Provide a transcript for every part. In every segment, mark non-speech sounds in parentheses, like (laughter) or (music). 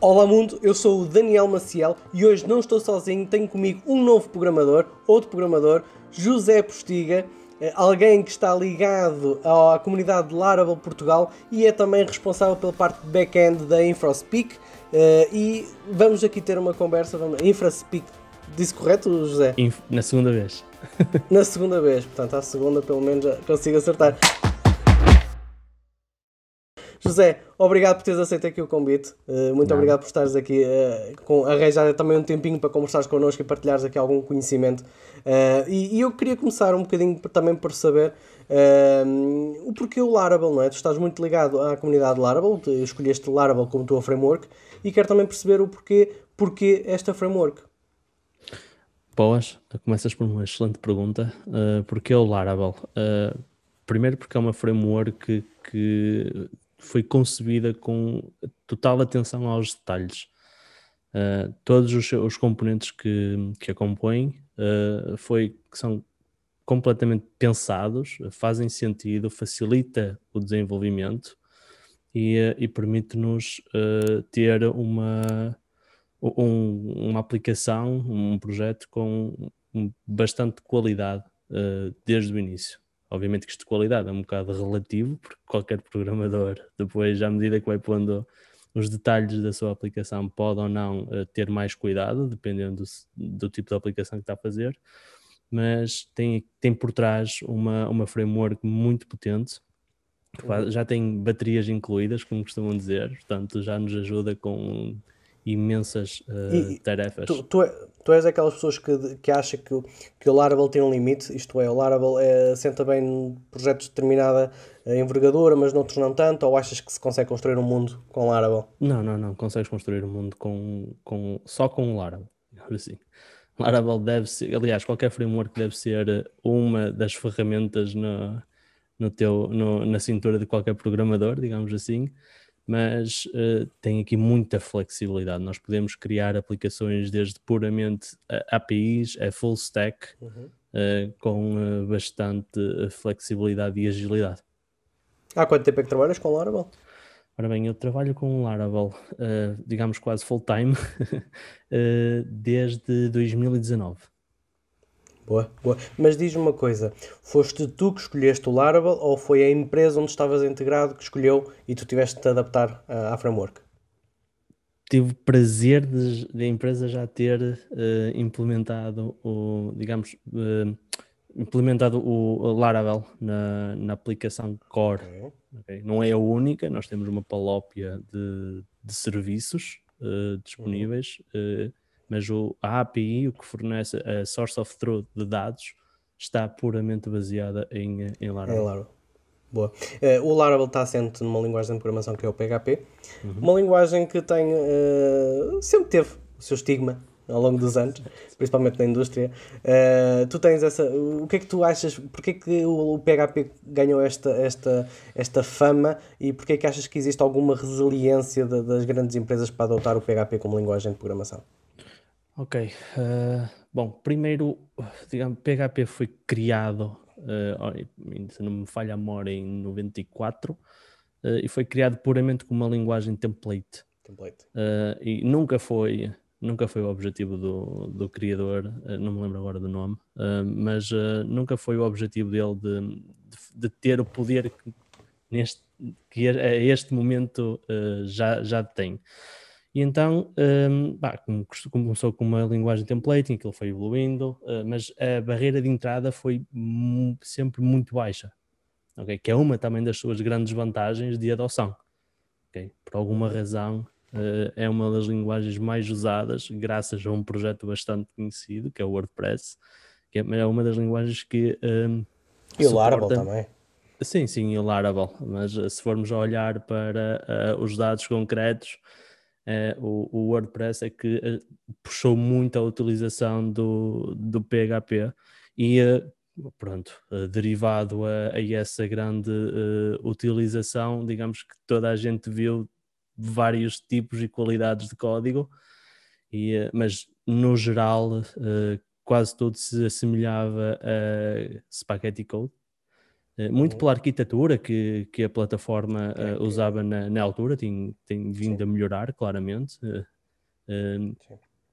Olá mundo, eu sou o Daniel Maciel e hoje não estou sozinho, tenho comigo um novo programador, outro programador, José Postiga, eh, alguém que está ligado à comunidade de Laravel Portugal e é também responsável pela parte de back-end da InfraSpeak eh, e vamos aqui ter uma conversa, vamos, InfraSpeak, disse correto José? na segunda vez. (laughs) na segunda vez, portanto à segunda pelo menos já consigo acertar. José, obrigado por teres aceito aqui o convite. Eh, muito Não. obrigado por estares aqui, eh, com, arranjar também um tempinho para conversares connosco e partilhares aqui algum conhecimento. Eh, e, eu queria começar um bocadinho também por saber o porquê o Laravel, não é? Tu estás muito ligado à comunidade Laravel, escolheste Laravel como tua framework e quero também perceber o porquê, porquê esta framework. Boas, começas por uma excelente pergunta. Uh, porquê o Laravel? Uh, primeiro porque é uma framework que foi concebida com total atenção aos detalhes. Uh, todos os, os, componentes que, que a compõem uh, foi, são completamente pensados, fazem sentido, facilita o desenvolvimento e, uh, e permite-nos ter uma, um, uma aplicação, um projeto com bastante qualidade desde o início. Obviamente que isto de qualidade é um bocado relativo, porque qualquer programador, (laughs) depois, à medida que vai pondo os detalhes da sua aplicação, pode ou não eh, ter mais cuidado, dependendo do, do tipo de aplicação que está a fazer, mas tem, tem por trás uma, uma framework muito potente, uhum. já tem baterias incluídas, como costumam dizer, portanto já nos ajuda com imensas uh, e, tarefas. Tu, tu, é, tu, és aquelas pessoas que, que acha que, que o Laravel tem um limite, isto é, o Laravel é, eh, senta bem em projetos de determinada eh, envergadura, mas noutros não tanto, ou achas que se consegue construir um mundo com Laravel? Não, não, não, consegues construir um mundo com, com, só com o Laravel, assim. Laravel deve ser, aliás, qualquer framework deve ser uma das ferramentas no, no teu, no, na cintura de qualquer programador, digamos assim, mas uh, tem aqui muita flexibilidade. Nós podemos criar aplicações desde puramente APIs a full stack uhum. uh, com uh, bastante flexibilidade e agilidade. Há quanto tempo é que trabalhas com Laravel? Ora bem, eu trabalho com Laravel, digamos quase full time, (laughs) desde 2019. Boa, boa. Mas diz-me uma coisa: foste tu que escolheste o Laravel ou foi a empresa onde estavas integrado que escolheu e tu tiveste de te adaptar uh, à framework? Tive prazer de, de a empresa já ter uh, implementado o, digamos, uh, implementado o Laravel na, na aplicação Core. Okay. Não é a única, nós temos uma palópia de, de serviços disponíveis. Uhum mas o, a API, o que fornece a source of truth de dados, está puramente baseada em, em Laravel. É Laravel. Boa. Uh, o Laravel está assente numa linguagem de programação que é o PHP, uhum. uma linguagem que tem, uh, sempre teve o seu estigma ao longo dos anos, principalmente na indústria. Uh, tu tens essa. O que é que tu achas? Porquê é que o, o, PHP ganhou esta, esta, esta fama e porquê é que achas que existe alguma resiliência de, das grandes empresas para adotar o PHP como linguagem de programação? Ok. Uh, bom, primeiro, digamos, PHP foi criado, uh, se não me falha a memória, em 94 uh, eh, e foi criado puramente como uma linguagem template. Template. e nunca foi, nunca foi o objetivo do, do criador, não me lembro agora do nome, mas nunca foi o objetivo dele de, de, de ter o poder que, neste, que a é este momento já, já tem. E então, um, bah, começou com uma linguagem templating, aquilo foi evoluindo, uh, eh, mas a barreira de entrada foi sempre muito baixa, okay? que é uma também das suas grandes vantagens de adoção. Okay? Por alguma razão, uh, é uma das linguagens mais usadas, graças a um projeto bastante conhecido, que é o WordPress, que é, é uma das linguagens que. Um, e o Laravel também. Sim, sim, e o Laravel, mas se formos a olhar para uh, os dados concretos é, o, o, WordPress é que eh, puxou muito a utilização do, do PHP e eh, pronto, derivado a, a essa grande uh, utilização, digamos que toda a gente viu vários tipos e qualidades de código, e, mas no geral uh, quase tudo se assemelhava a Spaghetti Code, eh, muito pela arquitetura que, que a plataforma uh, usava na, na, altura, tem, tem vindo Sim. a melhorar, claramente, uh,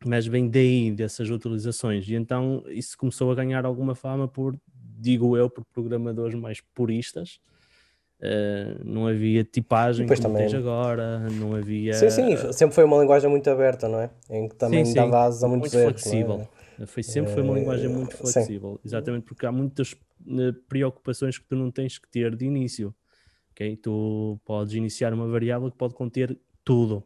mas vem daí dessas utilizações, e então isso começou a ganhar alguma fama por, digo eu, por programadores mais puristas. Uh, não havia tipagem como também... tens agora, não havia. Sim, sim, sempre foi uma linguagem muito aberta, não é? Em que também sim, dava asas a muitos muito erros. É? Flexível. É? Foi, sempre foi uma linguagem muito eh, flexível, Sim. exatamente porque há muitas eh, preocupações que tu não tens que ter de início. Okay? Tu podes iniciar uma variável que pode conter tudo,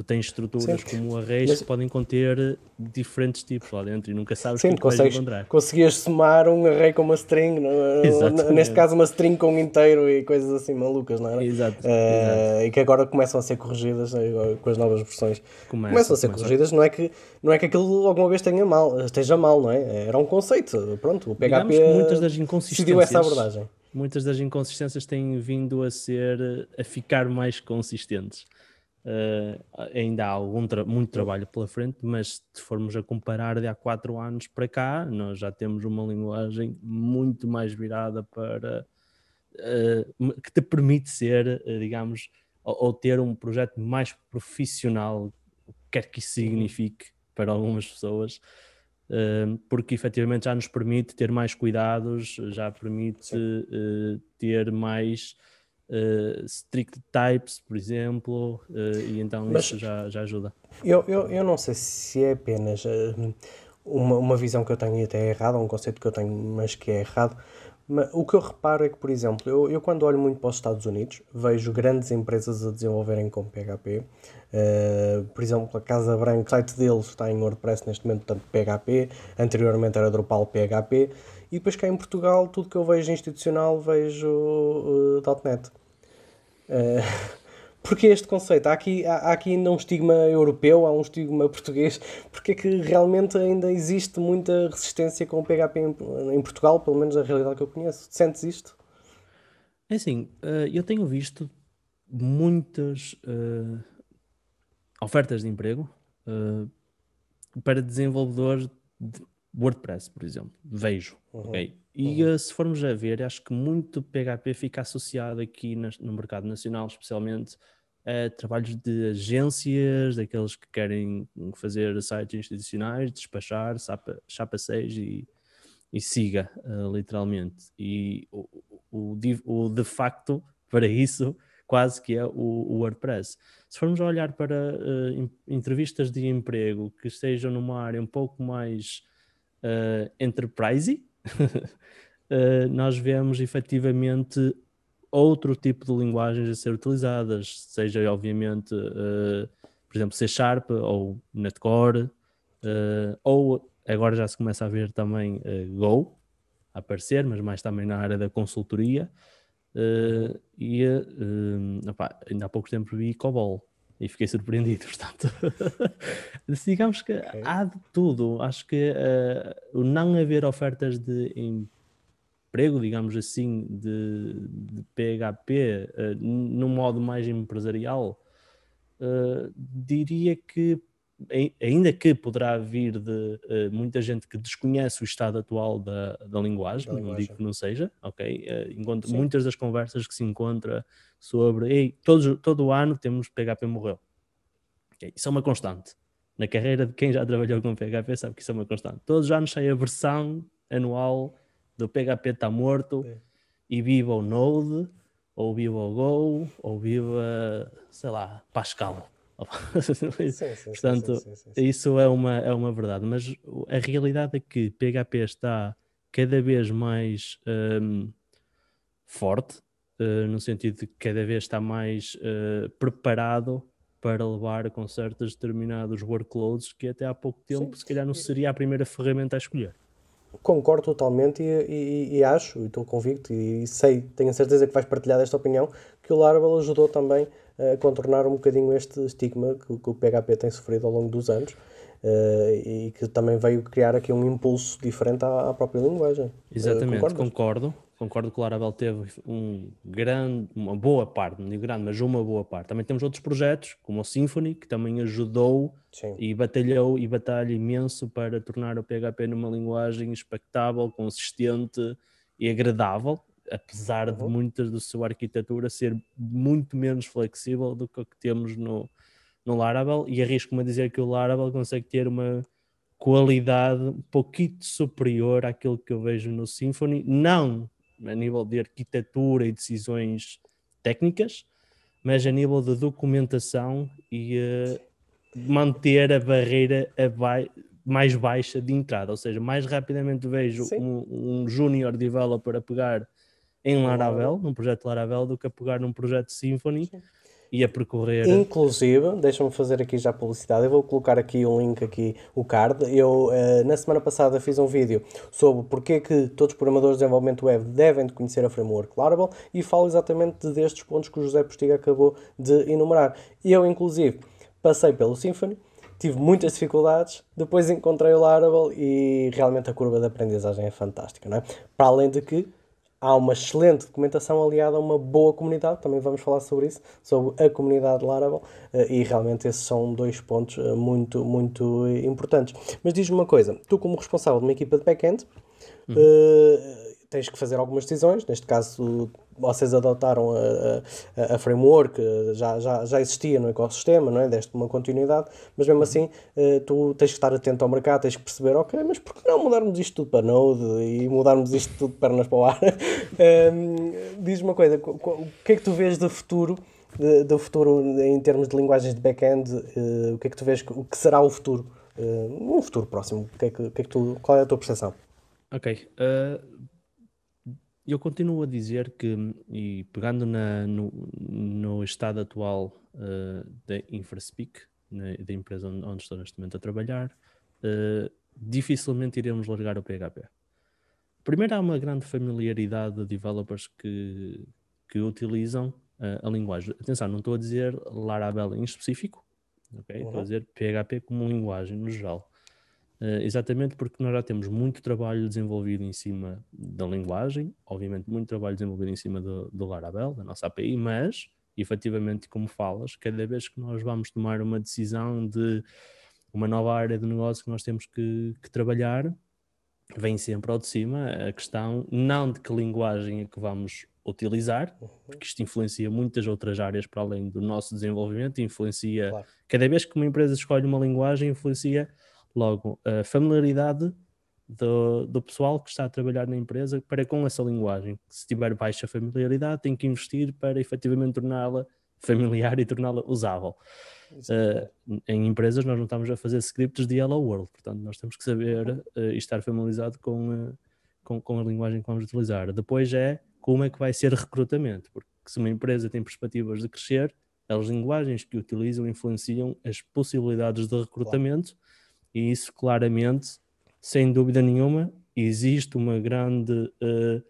Tu tens estruturas Sim. como arrays que podem conter diferentes tipos lá dentro e nunca sabes Sim, o que é consegues, vais encontrar. Conseguias somar um array com uma string, Exatamente. neste caso uma string com um inteiro e coisas assim malucas, não é? Exato, uh, exato. E que agora começam a ser corrigidas né, com as novas versões. Começa, começam a ser começa. corrigidas, não é, que, não é que aquilo alguma vez tenha mal, esteja mal, não é? Era um conceito, pronto, o PHP muitas das decidiu essa abordagem. Muitas das inconsistências têm vindo a ser, a ficar mais consistentes. Uh, ainda há algum tra muito trabalho pela frente, mas se formos a comparar de há quatro anos para cá, nós já temos uma linguagem muito mais virada para uh, que te permite ser, uh, digamos, ou, ter um projeto mais profissional, quer que isso uhum. signifique para algumas pessoas, porque efetivamente já nos permite ter mais cuidados, já permite ter mais uh, strict types, por exemplo, uh, e então Mas isso já, já ajuda. Eu, eu, eu não sei se é apenas eh, uma, uma visão que eu tenho e até é errada, um conceito que eu tenho, mas que é errado. Mas o que eu reparo é que, por exemplo, eu, eu quando olho muito para os Estados Unidos, vejo grandes empresas a desenvolverem com PHP. Uh, por exemplo, a Casa Branca, o site deles está em WordPress neste momento, portanto PHP. Anteriormente era Drupal PHP. E depois cá em Portugal, tudo que eu vejo institucional, vejo uh, .NET. Eh, (laughs) porque este conceito? Há aqui, há, há, aqui não um estigma europeu, há um estigma (laughs) português, porque é que realmente ainda existe muita resistência com o PHP em, em Portugal, pelo menos a realidade que eu conheço. Sentes isto? É assim, eh, eu tenho visto muitas eh, ofertas de emprego para desenvolvedores de WordPress, por exemplo. Vejo. Uhum. Okay? E uhum. Eh, se formos a ver, acho que muito PHP fica associado aqui no mercado nacional, especialmente a trabalhos de agências, daqueles que querem hum, fazer sites institucionais, despachar, chapa, chapa 6 e, e siga, eh, literalmente. E o, o, o, de facto para isso quase que é o, o WordPress. Se formos a olhar para uh, entrevistas de emprego que estejam numa área um pouco mais uh, eh, enterprise, uh, (laughs) eh, nós vemos efetivamente outro tipo de linguagens a ser utilizadas, seja obviamente, uh, por exemplo, C Sharp ou Netcore, uh, ou agora já se começa a ver também uh, Go a aparecer, mas mais também na área da consultoria. e opa, ainda há pouco tempo vi COBOL e fiquei surpreendido, (laughs) portanto. Digamos que okay. há de tudo. Acho que uh, o não haver ofertas de emprego, digamos assim, de, de PHP, uh, eh, num modo mais empresarial, uh, diria que ainda que poderá vir de uh, muita gente que desconhece o estado atual da, da linguagem, da não linguagem. digo que não seja, ok? Uh, eh, encontro, muitas das conversas que se encontra sobre Ei, todos, todo o ano temos PHP morreu. Okay? Isso é uma constante. Na carreira de quem já trabalhou com PHP sabe que isso é uma constante. Todos os anos sai a versão anual do PHP está morto e viva o Node, ou viva o Go, ou viva, sei lá, Pascal sim, sim, Portanto, sim, isso é uma, é uma verdade, mas a realidade é que PHP está cada vez mais um, forte, uh, no sentido de que cada vez está mais uh, preparado para levar com certos determinados workloads que até há pouco tempo se calhar não seria a primeira ferramenta a escolher. Concordo totalmente e, e, e acho, e estou convicto e sei, tenho a certeza que vais partilhar desta opinião, que o Laravel ajudou também contornar um bocadinho este estigma que, que, o PHP tem sofrido ao longo dos anos uh, e que também veio criar aqui um impulso diferente à, à própria linguagem. Eh, Exatamente, uh, concordo. Concordo que o Laravel teve um grande, uma boa parte, não digo grande, mas uma boa parte. Também temos outros projetos, como o Symfony, que também ajudou Sim. e batalhou e batalha imenso para tornar o PHP numa linguagem expectável, consistente e agradável apesar de muitas da sua arquitetura ser muito menos flexível do que o que temos no, no Laravel, e arrisco-me a dizer que o Laravel consegue ter uma qualidade um pouquinho superior àquilo que eu vejo no Symfony, não a nível de arquitetura e decisões técnicas, mas a nível de documentação e uh, manter a barreira a mais baixa de entrada, ou seja, mais rapidamente vejo um, um junior developer a pegar em Laravel, num projeto Laravel, do que a pegar num projeto Symfony e a percorrer. Inclusive, deixa-me fazer aqui já publicidade, eu vou colocar aqui um link aqui, o card. Eu eh, na semana passada fiz um vídeo sobre porque é que todos os programadores de desenvolvimento web devem conhecer a framework Laravel e falo exatamente destes pontos que o José Postiga acabou de enumerar. Eu, inclusive, passei pelo Symfony, tive muitas dificuldades, depois encontrei o Laravel e realmente a curva de aprendizagem é fantástica, não é? Para além de que há uma excelente documentação aliada a uma boa comunidade, também vamos falar sobre isso, sobre a comunidade Laravel, eh, e realmente esses são dois pontos eh, muito, muito importantes. Mas diz-me uma coisa, tu como responsável de uma equipa de back uhum. uh, tens que fazer algumas decisões, neste caso vocês adotaram a, a, a, framework, eh, já, já, já existia no ecossistema, não é? deste uma continuidade, mas mesmo assim eh, tu tens que estar atento ao mercado, tens que perceber, ok, mas por que não mudarmos isto tudo para Node e mudarmos isto tudo de pernas para o ar? um, (laughs) ehm, Diz-me uma coisa, o que é que tu vês do futuro? Do futuro em termos de linguagens de back-end, eh, o que é que tu vês? O que será o futuro? um futuro próximo? O que é que, o que, é que tu, qual é a tua percepção? Ok. Uh, eu continuo a dizer que, e pegando na, no, no, estado atual uh, da InfraSpeak, né, da empresa onde, onde, estou neste momento a trabalhar, uh, dificilmente iremos largar o PHP. Primeiro, há uma grande familiaridade de developers que, que utilizam uh, a linguagem. Atenção, não estou a dizer Laravel em específico, okay? estou a uhum. dizer PHP como linguagem no geral. Uh, exatamente porque nós já temos muito trabalho desenvolvido em cima da linguagem, obviamente muito trabalho desenvolvido em cima do, do Laravel, da nossa API, mas, efetivamente, como falas, cada vez que nós vamos tomar uma decisão de uma nova área de negócio que nós temos que, que trabalhar, vem sempre ao de cima a questão não de que linguagem é que vamos utilizar, uhum. porque isto influencia muitas outras áreas para além do nosso desenvolvimento, influencia, claro. cada vez que uma empresa escolhe uma linguagem, influencia Logo, a familiaridade do, do pessoal que está a trabalhar na empresa para com essa linguagem. Se tiver baixa familiaridade, tem que investir para efetivamente torná-la familiar e torná-la usável. Uh, em empresas, nós não estamos a fazer scripts de Hello World, portanto, nós temos que saber uh, e estar familiarizado com, uh, com, com, a linguagem que vamos utilizar. Depois é como é que vai ser recrutamento, porque se uma empresa tem perspectivas de crescer, as linguagens que utilizam influenciam as possibilidades de recrutamento. Claro e isso claramente, sem dúvida nenhuma, existe uma grande uh,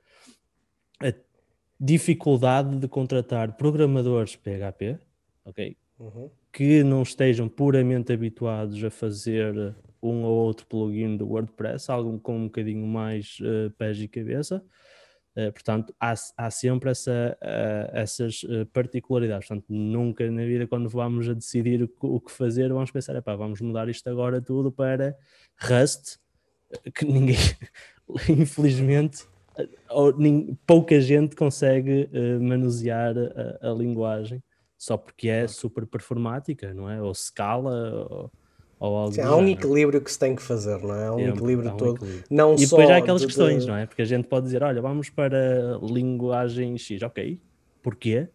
dificuldade de contratar programadores PHP, ok? Uhum. Que não estejam puramente habituados a fazer um ou outro plugin do WordPress, algo com um bocadinho mais uh, pés e cabeça, eh, portanto, há, há sempre essa, eh, essas eh, particularidades. Portanto, nunca na vida, quando vamos a decidir o que, o que fazer, vamos pensar, vamos mudar isto agora tudo para Rust, que ninguém, (laughs) infelizmente, ou, nem, pouca gente consegue uh, manusear a, a, linguagem só porque é super performática, não é? Ou scala ou, ou algo Sim, Há um equilíbrio que se tem que fazer, não é? Há um equilíbrio é, há um todo. Equilíbrio. Não e depois há aquelas de, questões, não é? Porque a gente pode dizer, olha, vamos para linguagem X, ok, porquê?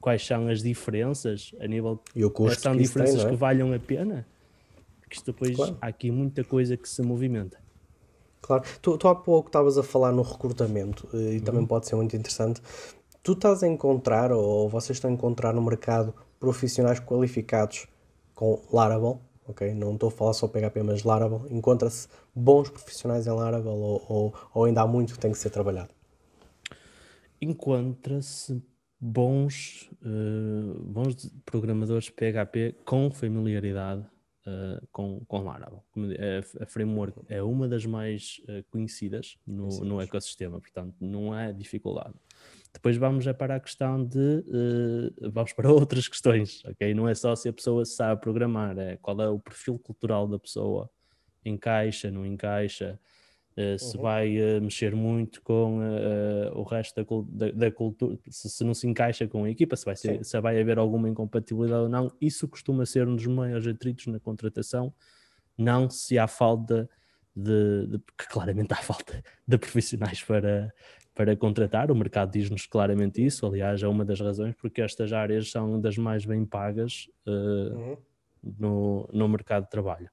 Quais são as diferenças a nível... E o custo São diferenças tem, é? que valham a pena? Porque isto depois, claro. há aqui muita coisa que se movimenta. Claro. Tu, tu há pouco estavas a falar no recrutamento, eh, e uhum. também pode ser muito interessante. Tu estás a encontrar, ou vocês estão a encontrar no mercado, profissionais qualificados com Laravel? ok? Não estou a falar só PHP, mas Laravel. Encontra-se bons profissionais em Laravel ou, ou, ou ainda há muito que tem que ser trabalhado? Encontra-se bons, uh, bons programadores PHP com familiaridade uh, com, com Laravel. Eh, a, framework é uma das mais uh, conhecidas no, no ecossistema, portanto, não é dificuldade. Depois vamos já para a questão de. Uh, vamos para (laughs) outras questões, ok? Não é só se a pessoa sabe programar, é qual é o perfil cultural da pessoa, encaixa, não encaixa, uh, se uhum. vai uh, mexer muito com o resto da, da, da cultura, se, se, não se encaixa com a equipa, se vai, ser, se vai haver alguma incompatibilidade ou não. Isso costuma ser um dos maiores atritos na contratação, não se há falta. De, de, porque claramente há falta de profissionais para, para contratar. O mercado diz-nos claramente isso. Aliás, é uma das razões porque estas áreas são das mais bem pagas uh, uhum. no, no mercado de trabalho.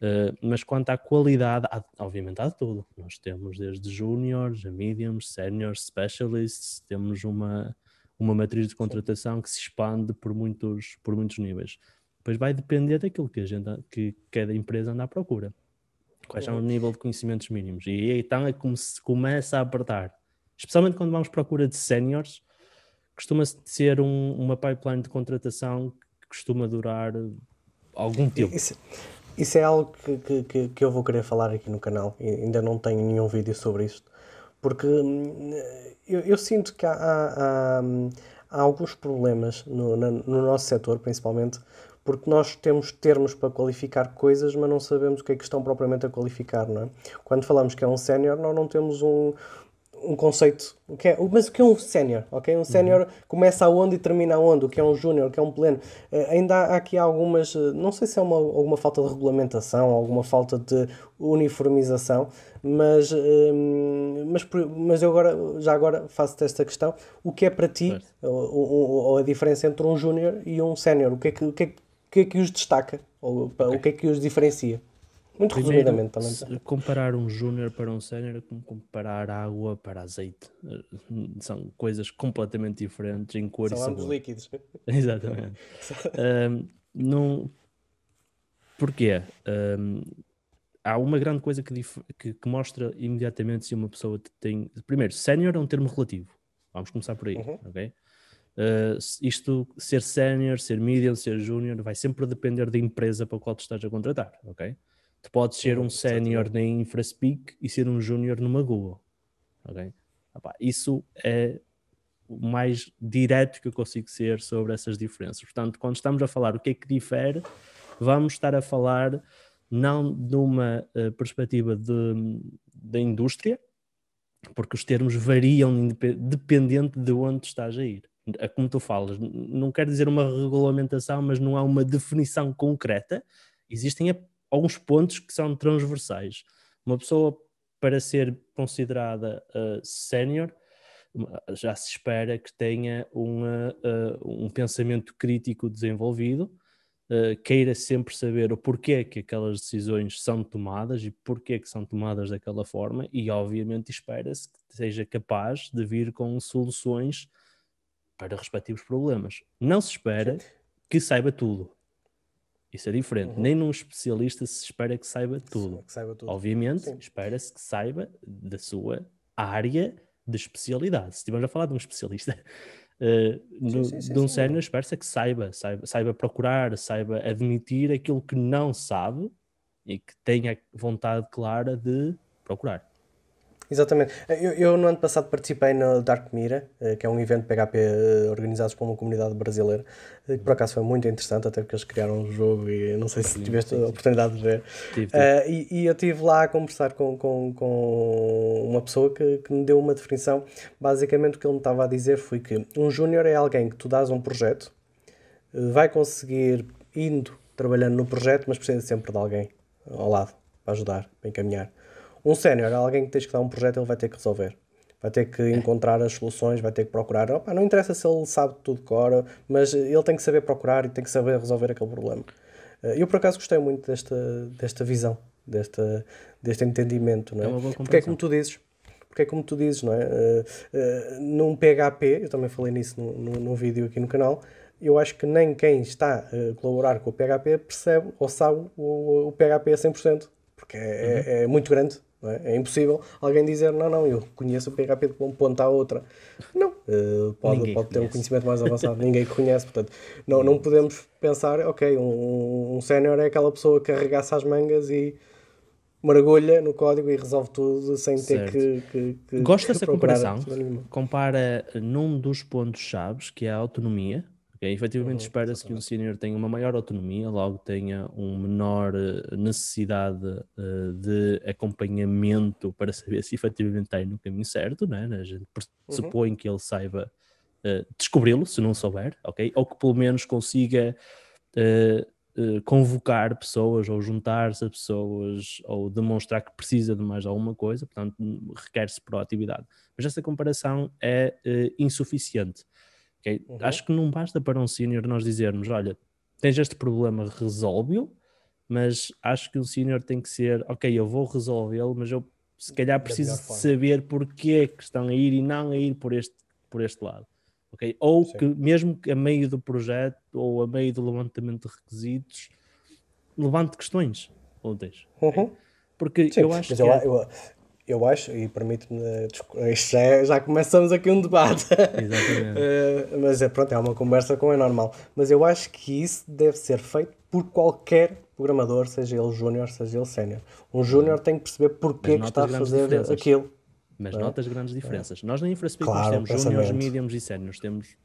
Uh, mas quanto à qualidade, há, obviamente há de tudo. Nós temos desde júniores, a mediums, seniors, specialists, temos uma, uma matriz de contratação que se expande por muitos, por muitos níveis. Depois vai depender daquilo que, a gente, que cada empresa anda à procura. Quais são o uhum. nível de conhecimentos mínimos? E então é como se começa a apertar especialmente quando vamos procura de séniores, costuma-se ser um, uma pipeline de contratação que costuma durar eh, algum tempo. Isso, isso é algo que, que, que eu vou querer falar aqui no canal, ainda não tenho nenhum vídeo sobre isto, porque hum, eu, eu sinto que há, há, há, hum, há alguns problemas no, na, no nosso setor, principalmente, porque nós temos termos para qualificar coisas, mas não sabemos o que é que estão propriamente a qualificar, não é? Quando falamos que é um sénior, nós não temos um, um conceito. O que é, mas o que é um sénior? Okay? Um sénior uhum. começa aonde e termina aonde, o que é um júnior, o que é um pleno. Uh, ainda há aqui algumas, eh, não sei se é uma, alguma falta de regulamentação, alguma falta de uniformização, mas, um, ehm, mas, mas eu agora, já agora faço-te esta questão. O que é para ti, ou, a, diferença entre um júnior e um sénior? O que é que, o que, é, que, é que os destaca? Ou okay. o que é que os diferencia? Muito Primeiro, resumidamente também. Comparar um júnior para um sénior é como comparar água para azeite. Eh, são coisas completamente diferentes em cor São e sabor. líquidos. (laughs) Exatamente. um, não... Porquê? Um, há uma grande coisa que, dif... que, que, mostra imediatamente se uma pessoa tem. Primeiro, sénior é um termo relativo. Vamos começar por aí, uhum. ok? Uh, isto, ser sénior, ser medium, ser júnior, vai sempre depender da empresa para a qual tu estás a contratar, ok? Tu podes ser um sénior na InfraSpeak e ser um júnior numa Google. Okay? isso é o mais direto que eu consigo ser sobre essas diferenças. Portanto, quando estamos a falar o que é que difere, vamos estar a falar não eh, de uh, perspectiva da indústria, porque os termos variam dependente de onde estás a ir. A é como tu falas, não quer dizer uma regulamentação, mas não há uma definição concreta. Existem alguns pontos que são transversais. Uma pessoa para ser considerada uh, sénior já se espera que tenha uma, uh, um pensamento crítico desenvolvido, uh, queira sempre saber o porquê que aquelas decisões são tomadas e porquê que são tomadas daquela forma e obviamente espera-se que seja capaz de vir com soluções para respectivos problemas. Não se espera que saiba tudo. Isso é diferente. Uhum. Nem num especialista se espera que saiba tudo. Que saiba tudo. Obviamente, espera-se que saiba da sua área de especialidade. Se estivermos a falar de um especialista uh, (laughs) sim, no, sim, sim, de um sénior, espera-se que saiba, saiba, saiba procurar, saiba admitir aquilo que não sabe e que tenha vontade clara de procurar. Exatamente. Eh, eu, eu, no ano passado participei na Dark Mira, eh, que é um evento PHP eh, organizado por uma comunidade brasileira, que por acaso foi muito interessante, até porque eles criaram um jogo e não sei se tiveste a oportunidade de ver. Uh, e, e, eu estive lá a conversar com, com, com uma pessoa que, que me deu uma definição. Basicamente o que ele me estava a dizer foi que um júnior é alguém que tu dás um projeto, vai conseguir indo trabalhando no projeto, mas precisa sempre de alguém ao lado para ajudar, para encaminhar. Um sénior alguém que tens que dar um projeto, ele vai ter que resolver. Vai ter que encontrar as soluções, vai ter que procurar. Opa, não interessa se ele sabe tudo de cor, mas ele tem que saber procurar e tem que saber resolver aquele problema. Eh, eu, por acaso, gostei muito desta, desta visão, desta, deste entendimento. Não é? é uma boa Porque é como tu dizes, porque é como tu dizes, não é? Uh, uh, num PHP, eu também falei nisso num, no vídeo aqui no canal, eu acho que nem quem está a colaborar com o PHP percebe ou sabe o, o PHP a 100%, porque é, é, uhum. é, é muito grande, é? é? impossível alguém dizer, não, não, eu conheço o PHP de um ponto à outra. Não, uh, pode, pode ter um conhecimento mais avançado. Ninguém conhece, portanto, não, não podemos pensar, ok, um, um sénior é aquela pessoa que arregaça as mangas e mergulha no código e resolve tudo sem ter que, que, que Gosto dessa comparação. Compara num dos pontos chaves, que é a autonomia, Okay? É efetivamente, uhum, espera-se que um senior tenha uma maior autonomia, logo tenha uma menor eh, necessidade uh, de acompanhamento para saber se efetivamente está no caminho certo, né? A gente uhum. supõe uhum. que ele saiba uh, descobri-lo, se não souber, ok? Ou que pelo menos consiga. Uh, convocar pessoas ou juntar-se a pessoas ou demonstrar que precisa de mais alguma coisa, portanto, requer-se proatividade. Mas essa comparação é, é insuficiente. Okay? Uhum. Acho que não basta para um senior nós dizermos: olha, tens este problema, resolve-o, mas acho que um senior tem que ser: ok, eu vou resolvê-lo, mas eu se calhar preciso de saber porquê que estão a ir e não a ir por este, por este lado. Okay? Ou Sim. que, mesmo que a meio do projeto ou a meio do levantamento de requisitos, levante questões úteis. Okay? Uhum. Porque Sim, eu acho que. Eu, é eu, eu acho, e permito me eh, eh, Já, é, já começamos aqui um debate. (laughs) Exatamente. (laughs) Eh, mas é pronto, é uma conversa como é normal. Mas eu acho que isso deve ser feito por qualquer programador, seja ele júnior, seja ele sénior. Um júnior tem que perceber porque é que está a fazer aquilo. Mas é? notas grandes é. diferenças. É. Nós na InfraSpeak claro, temos júniores, mediums e séniores. Temos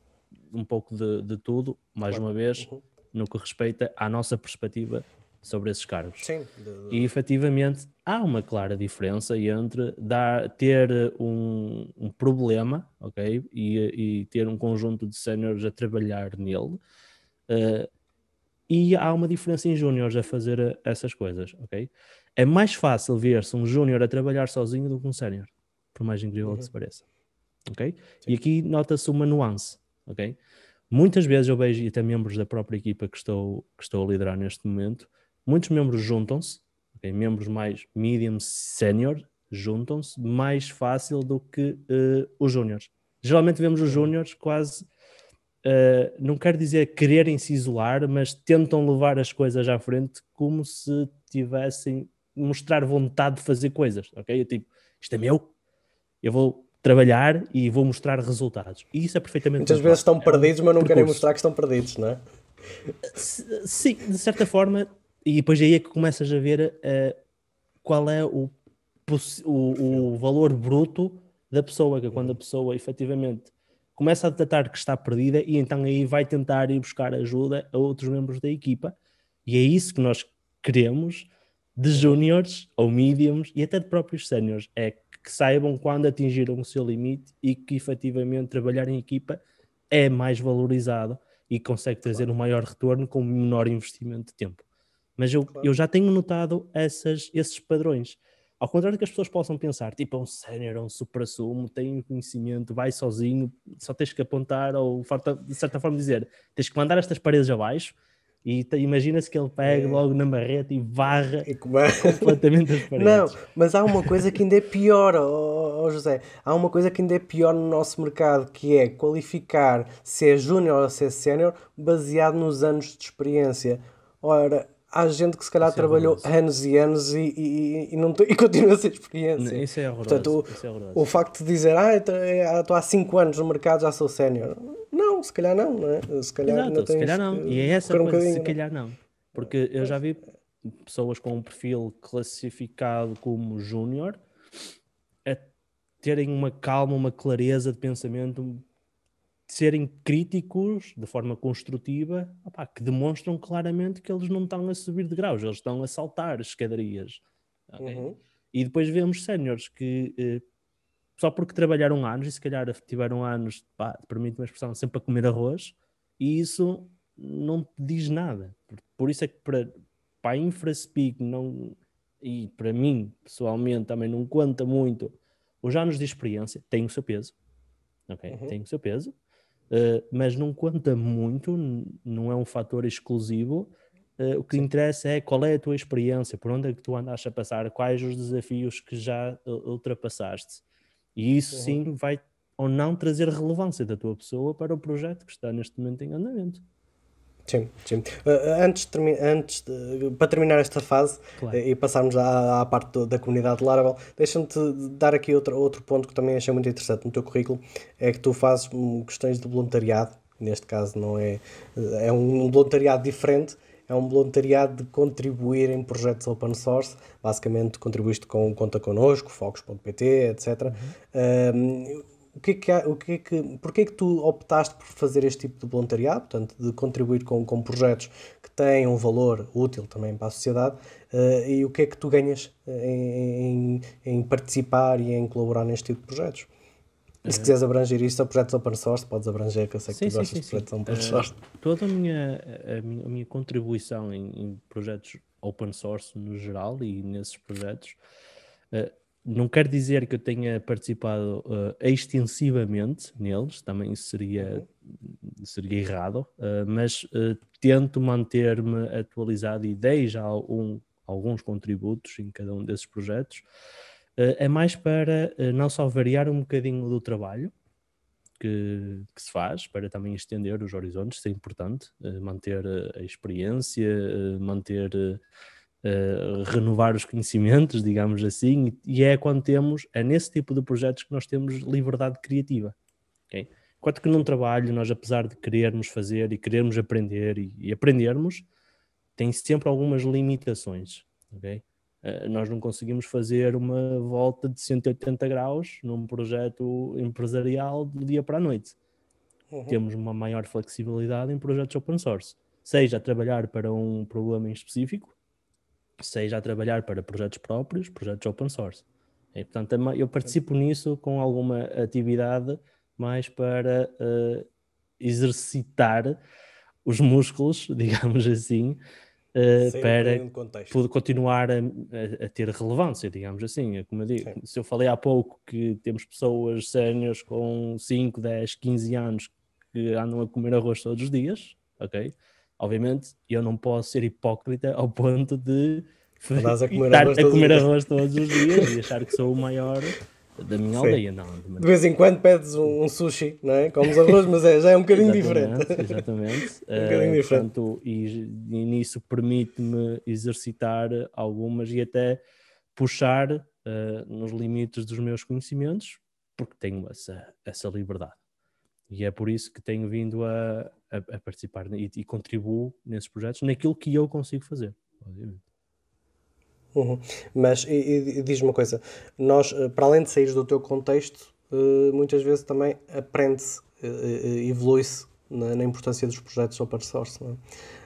um pouco de, de tudo, mais claro. uma vez, uhum. no que respeita à nossa perspectiva sobre esses cargos. Sim. E efetivamente há uma clara diferença entre dar, ter eh, um, um problema ok, E, e, ter um conjunto de séniores a trabalhar nele. Uh, e há uma diferença em júniores a fazer eh, essas coisas, ok? É mais fácil ver-se um júnior a trabalhar sozinho do que um sénior, por mais incrível uhum. que se pareça, ok? Sim. E aqui nota-se uma nuance, ok? Muitas vezes eu vejo, e até membros da própria equipa que estou, que estou a liderar neste momento, muitos membros juntam-se okay? membros mais medium senior juntam-se mais fácil do que uh, os júniores. Geralmente vemos os júniores quase, uh, não quero dizer quererem se isolar, mas tentam levar as coisas à frente como se tivessem mostrar vontade de fazer coisas, ok? Eu, tipo, isto é meu, eu vou trabalhar e vou mostrar resultados. E isso é perfeitamente. Muitas vezes estão é perdidos, mas não percurso. querem mostrar que estão perdidos, não é? Sim, de certa forma e depois aí é que começas a ver uh, qual é o, o, o, valor bruto da pessoa, que é quando a pessoa efetivamente começa a detectar que está perdida e então aí vai tentar ir buscar ajuda a outros membros da equipa. E é isso que nós queremos de júniores ou mediums e até de próprios séniores, é que saibam quando atingiram o seu limite e que efetivamente trabalhar em equipa é mais valorizado e consegue trazer um maior retorno com um menor investimento de tempo. Mas eu, claro. eu já tenho notado essas, esses padrões. Ao contrário do que as pessoas possam pensar, tipo, é um sénior, é um supra-sumo, tem conhecimento, vai sozinho, só tens que apontar ou, de certa forma, dizer, tens que mandar estas paredes abaixo, e imagina-se que ele pega é. logo na marreta e barra é completamente as (laughs) paredes. Não, mas há uma coisa que ainda é pior, oh, oh, José. Há uma coisa que ainda é pior no nosso mercado, que é qualificar se é júnior ou se é sénior baseado nos anos de experiência. Ora, há gente que se calhar isso é trabalhou é anos e anos e, e, e não (laughs) e continua ser experiência. Isso é horroroso. Portanto, o, é o facto de dizer, ah, estou é, ah, há 5 anos no mercado, já sou sénior. Não, se calhar não, não é? Se calhar Exato, se calhar não. E é essa coisa, um se é? calhar não. Porque eu já vi pessoas com um perfil classificado como júnior a terem uma calma, uma clareza de pensamento serem críticos de forma construtiva, que demonstram claramente que eles não estão a subir de graus, eles estão a saltar escadarias. Okay? Uhum. E depois vemos séniores que eh, só porque trabalharam anos, e se calhar tiveram anos, pá, permite uma expressão, sempre a comer arroz, e isso não diz nada. Por, por isso é que para, para a InfraSpeak não, e para mim pessoalmente também não conta muito os anos de experiência, têm o seu peso. Okay? Uhum. Tem o seu peso, eh, mas não conta muito, não é um fator exclusivo. Uh, o que interessa é qual é a tua experiência, por onde é que tu andaste a passar, quais os desafios que já eh, ultrapassaste. E isso sim vai ou não trazer relevância da tua pessoa para o projeto que está neste momento em andamento. Sim, sim. Uh, antes, termi antes de, para terminar esta fase claro. Eh, e passarmos à, à parte do, da comunidade de Laravel, deixa-me dar aqui outro, outro ponto que também achei muito interessante no teu currículo, é que tu fazes hum, questões de voluntariado, neste caso não é, é um voluntariado diferente, é um voluntariado de contribuir em projetos open source. Basicamente, contribuíste com Conta Connosco, Focos.pt, etc. Uhum. Hum, o que é que, o que, é que porquê é que tu optaste por fazer este tipo de voluntariado, portanto, de contribuir com, com projetos que têm um valor útil também para a sociedade uh, e o que é que tu ganhas eh, em, em, em, participar e em colaborar neste tipo de projetos? E se eh, quiseres abranger isto a projetos open source, podes abranger, que eu sei que sim, tu gostas sim, de projetos open source. Uh, toda a minha, a minha, a minha contribuição em, em, projetos open source no geral e nesses projetos uh, não quer dizer que eu tenha participado uh, extensivamente neles, também seria, uhum. seria errado, uh, mas uh, tento manter-me atualizado e dei já alguns contributos em cada um desses projetos. é mais para não só variar um bocadinho do trabalho que, que, se faz, para também estender os horizontes, isso é importante, manter a experiência, manter eh, renovar os conhecimentos, digamos assim, e é quando temos, é nesse tipo de projetos que nós temos liberdade criativa. Okay? Enquanto que num trabalho, nós apesar de querermos fazer e querermos aprender e, e aprendermos, tem sempre algumas limitações. Okay? Eh, nós não conseguimos fazer uma volta de 180 graus num projeto empresarial do dia para a noite. Uhum. Temos uma maior flexibilidade em projetos open source, seja trabalhar para um problema em específico, seja a trabalhar para projetos próprios, projetos open source. E, portanto, eu participo nisso com alguma atividade mais para uh, exercitar os músculos, (laughs) digamos assim, uh, para continuar a, a, ter relevância, digamos assim. É como eu digo, Sim. se eu falei há pouco que temos pessoas séniores com 5, 10, 15 anos que andam a comer arroz todos os dias, ok? Obviamente, eu não posso ser hipócrita ao ponto de Andás a comer, (laughs) estar a comer arroz todos os dias e achar que sou o maior da minha Sim. aldeia, não. De, de vez em quando pedes um, um, sushi, não é? Comes arroz, mas é, já é um bocadinho diferente. (laughs) Exatamente. É um bocadinho uh, diferente. Portanto, e, e nisso permite-me exercitar algumas e até puxar uh, nos limites dos meus conhecimentos, porque tenho essa, essa liberdade. E é por isso que tenho vindo a, a, a participar e, e contribuo nesses projetos naquilo que eu consigo fazer, obviamente. Uhum. Mas e, e diz-me uma coisa, nós, eh, para além de sair do teu contexto, eh, muitas vezes também aprende-se, eh, evolui-se na, na, importância dos projetos open source.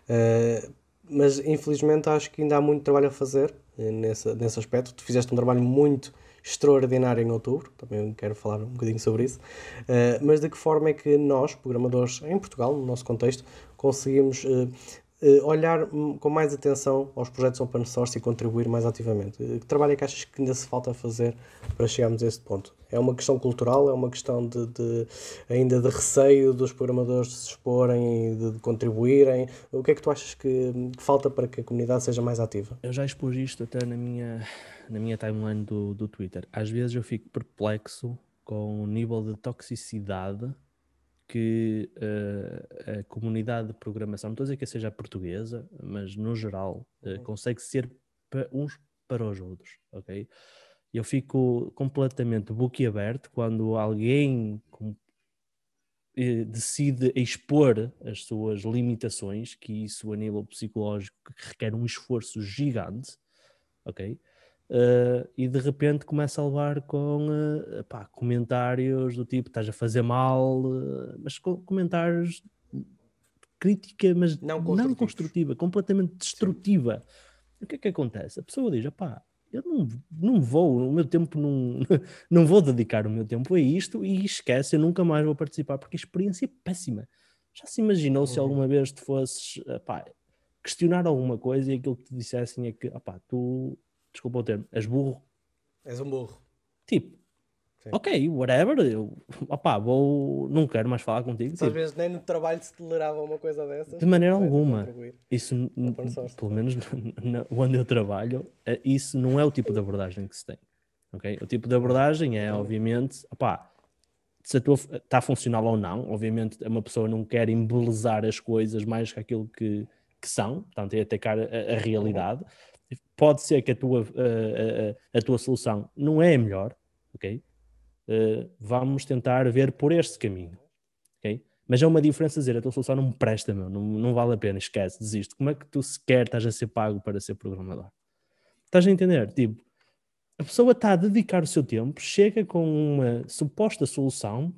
É? Mas infelizmente acho que ainda há muito trabalho a fazer nesse, nesse aspecto. Tu fizeste um trabalho muito extraordinária em outubro, também quero falar um bocadinho sobre isso, uh, mas de que forma é que nós, programadores em Portugal, no nosso contexto, conseguimos uh, olhar com mais atenção aos projetos open source e contribuir mais ativamente? Que trabalho é que achas que ainda se falta fazer para chegarmos a esse ponto? É uma questão cultural? É uma questão de, de ainda de receio dos programadores de se exporem e de, de, contribuírem? O que é que tu achas que, que falta para que a comunidade seja mais ativa? Eu já expus isto até na minha na minha timeline do, do Twitter, às vezes eu fico perplexo com o nível de toxicidade que uh, a comunidade de programação, não estou a dizer que seja portuguesa, mas no geral, uh, consegue ser uns para os outros, ok? Eu fico completamente boquiaberto quando alguém com, eh, decide expor as suas limitações, que isso a nível psicológico requer um esforço gigante, ok? uh, e de repente começa a levar com uh, pá, comentários do tipo estás a fazer mal, eh, mas com comentários crítica, mas não, não construtiva, completamente destrutiva. Sim. O que é que acontece? A pessoa diz, pá, eu não, não vou, o meu tempo não, (laughs) não vou dedicar o meu tempo a isto e esquece, eu nunca mais vou participar porque a experiência é péssima. Já se imaginou uhum. se alguma vez tu fosses, eh, pá, questionar alguma coisa e aquilo que te dissessem é que, opá, tu desculpa o termo, és burro. És um burro. Tipo, Sim. ok, whatever, eu, opá, vou, não quero mais falar contigo. tipo. às vezes nem no trabalho se tolerava uma coisa dessas. De maneira alguma. Isso, pelo menos quando (laughs) eu trabalho, é, isso não é o tipo de abordagem que se tem. Okay? O tipo de abordagem é, obviamente, opá, se a tua está funcional ou não, obviamente é uma pessoa não quer embelezar as coisas mais que aquilo que, que são, portanto é atacar a, a realidade. Uhum pode ser que a tua, a, eh, a, eh, eh, a tua solução não é a melhor, ok? Uh, vamos tentar ver por este caminho, ok? Mas é uma diferença dizer, a tua solução não me presta, meu, não, não vale a pena, esquece, desiste. Como é que tu sequer estás a ser pago para ser programador? Estás a entender? Tipo, a pessoa está a dedicar o seu tempo, chega com uma suposta solução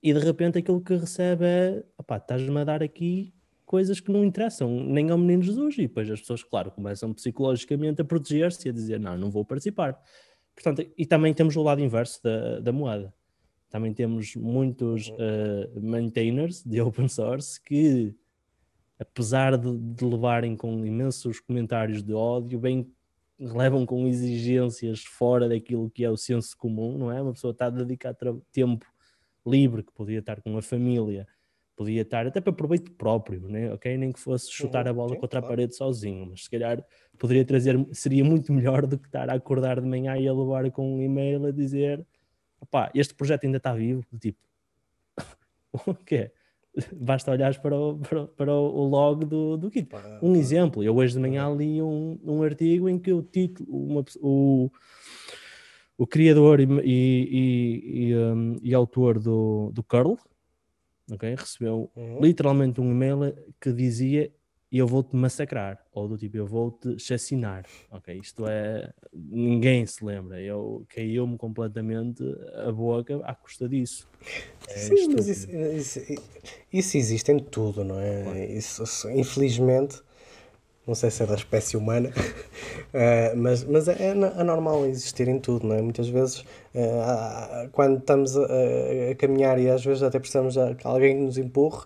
e de repente aquilo que recebe é, opá, estás-me a dar aqui coisas que não interessam nem ao menino Jesus. E depois as pessoas, claro, começam psicologicamente a proteger-se e a dizer: não, não vou participar. Portanto, e também temos o lado inverso da, da moeda. Também temos muitos uh, maintainers de open source que, apesar de, de levarem com imensos comentários de ódio, bem levam com exigências fora daquilo que é o senso comum, não é? Uma pessoa está a dedicar tempo livre que podia estar com a família podia estar até para proveito próprio, né? ok? Nem que fosse chutar a bola Sim, contra a parede sozinho, mas se calhar poderia trazer, seria muito melhor do que estar a acordar de manhã e a levar com um e-mail a dizer opá, este projeto ainda está vivo, tipo, (laughs) o que é? Basta olhares para o, para, para o log do, do kit. Um exemplo, eu hoje de manhã li um, um artigo em que o título, uma, o, o criador e, e, e, e autor do, do Curl, Recebeu uhum. literalmente um e-mail que dizia eu vou-te massacrar, ou do tipo, eu vou-te chacinar, ok? Isto é, ninguém se lembra, eu caiu-me completamente a boca à custa disso. É Sim, estúpido. mas isso, isso, isso, existe em tudo, não é? Claro. Isso, infelizmente, não sei se é da espécie humana, uh, (laughs) mas, mas é, anormal é, é existir em tudo, não é? Muitas vezes, uh, quando estamos a, a, caminhar e às vezes até precisamos de alguém que nos empurre,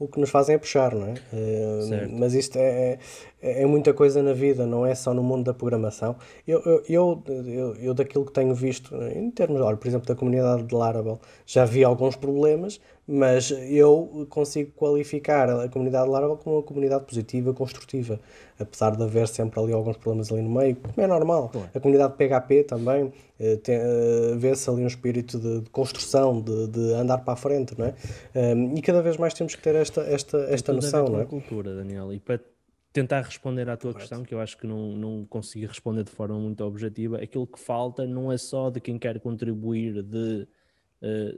o que nos fazem é puxar, não é? Uh, mas isto é, é, é, muita coisa na vida, não é só no mundo da programação. Eu, eu, eu, eu, eu daquilo que tenho visto, em termos, olha, por exemplo, da comunidade de Laravel, já vi alguns problemas, mas eu consigo qualificar a comunidade larva como uma comunidade positiva, construtiva, apesar de haver sempre ali alguns problemas ali no meio, como é normal. A comunidade PHP também uh, vê-se ali um espírito de, de construção, de, de, andar para a frente, não é? Ehm, e cada vez mais temos que ter esta, esta, esta noção, não é? cultura, Daniel, e para tentar responder à tua Correto. questão, que eu acho que não, não consegui responder de forma muito objetiva, aquilo que falta não é só de quem quer contribuir de... Uh,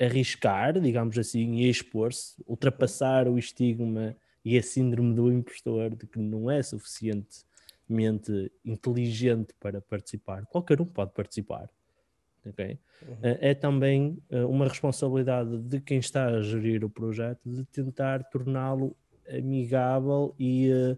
arriscar, digamos assim, e expor-se, ultrapassar o estigma e a síndrome do impostor de que não é suficientemente inteligente para participar. Qualquer um pode participar. Okay? Uhum. Eh, é também eh, uma responsabilidade de quem está a gerir o projeto de tentar torná-lo amigável e uh,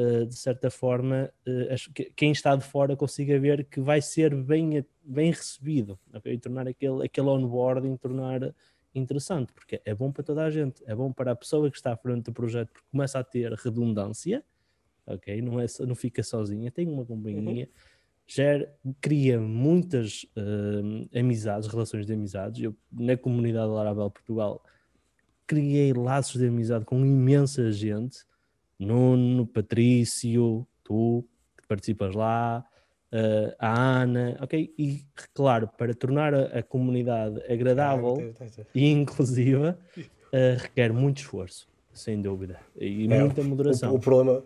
eh, de certa forma, eh, quem está de fora consiga ver que vai ser bem, bem recebido, okay? e tornar aquele, aquele onboarding, tornar interessante, porque é bom para toda a gente, é bom para a pessoa que está à frente do projeto, porque começa a ter redundância, ok? Não, é, não fica sozinha, tem uma companhia, uhum. gera, cria muitas uh, amizades, relações de amizades. Eu, na comunidade Laravel Portugal, criei laços de amizade com imensa gente Nuno, Patrício, tu que participas lá, uh, a Ana, ok? E claro, para tornar a, a comunidade agradável ah, tá, tá, tá. e inclusiva, uh, requer muito esforço, sem dúvida, e é, muita moderação. O, o problema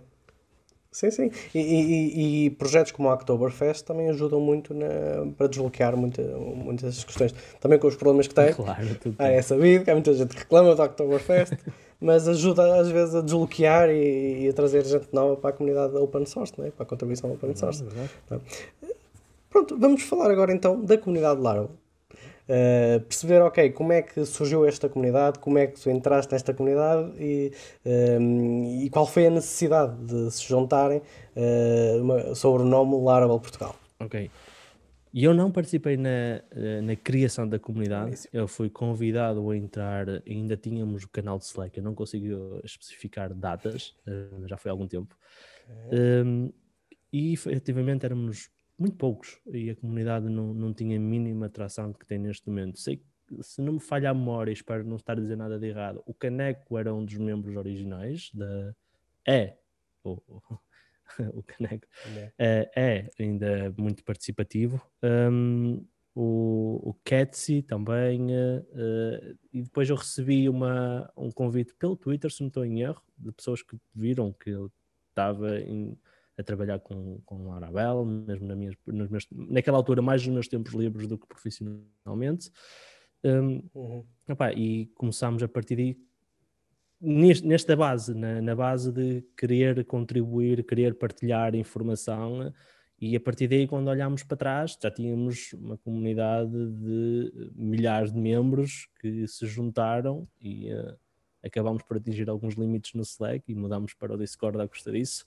Sim, sim. E, e, e, projetos como o Oktoberfest também ajudam muito na, para desbloquear muita, muitas questões. Também com os problemas que tem. (laughs) Claro, tudo ah, é sabido que há muita gente que reclama do Oktoberfest, (laughs) mas ajuda às vezes a desbloquear e, e, a trazer gente nova para a comunidade open source, né? para a contribuição open source. É? Pronto, vamos falar agora então da comunidade Laravel. Eh, perceber, ok, como é que surgiu esta comunidade, como é que tu entraste nesta comunidade e, um, ehm, e qual foi a necessidade de se juntarem uh, uma, sobre o nome Laravel Portugal. Ok. E eu não participei na, eh, na criação da comunidade, Isso. eu fui convidado a entrar, ainda tínhamos o canal de Slack, eu não consigo especificar datas, já foi há algum tempo. Okay. Um, ehm, e efetivamente éramos muito poucos, e a comunidade não, não tinha a mínima atração que tem neste momento. Sei que, se não me falha a memória, espero não estar a dizer nada de errado, o Caneco era um dos membros originais da. É, oh, oh, (laughs) o Caneco é. é. ainda muito participativo. Um, o, o Ketsi também, uh, e depois eu recebi uma, um convite pelo Twitter, se não estou em erro, de pessoas que viram que ele estava em a trabalhar com, com Arabel, mesmo na minha, nos meus, naquela altura, mais nos meus tempos livres do que profissionalmente. Um, uhum. opa, e começámos a partir daí, nesta base, na, na, base de querer contribuir, querer partilhar informação. E a partir daí, quando olhámos para trás, já tínhamos uma comunidade de milhares de membros que se juntaram e uh, acabámos por atingir alguns limites no Slack e mudámos para o Discord à custa disso.